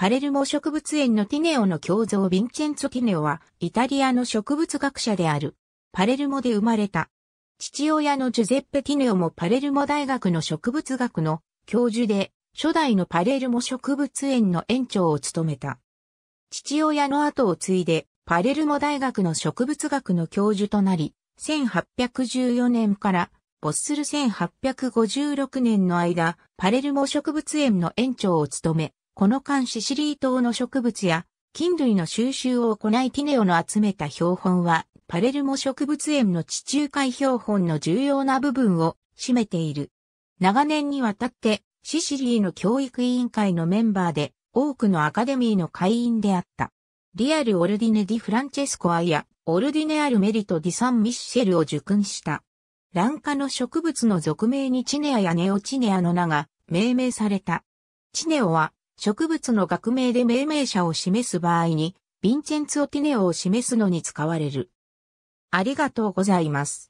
パレルモ植物園のティネオの胸像ヴィンチェンツォ・ティネオは、イタリアの植物学者である。パレルモで生まれた。父親のジュゼッペ・ティネオもパレルモ大学の植物学の教授で、初代のパレルモ植物園の園長を務めた。父親の後を継いで、パレルモ大学の植物学の教授となり、1814年から没する1856年の間、パレルモ植物園の園長を務め、この間シシリー島の植物や菌類の収集を行いティネオの集めた標本は、パレルモ植物園の地中海標本の重要な部分を占めている。長年にわたって、シシリーの教育委員会のメンバーで、多くのアカデミーの会員であった。リアル・オルディネ・ディ・フランチェスコアや、オルディネ・アル・メリト・ディ・サン・ミッシェルを受訓した。蘭化の植物の俗名にチネアやネオチネアの名が命名された。チネオは植物の学名で命名者を示す場合に、ヴィンチェンツォ・ティネオを示すのに使われる。ありがとうございます。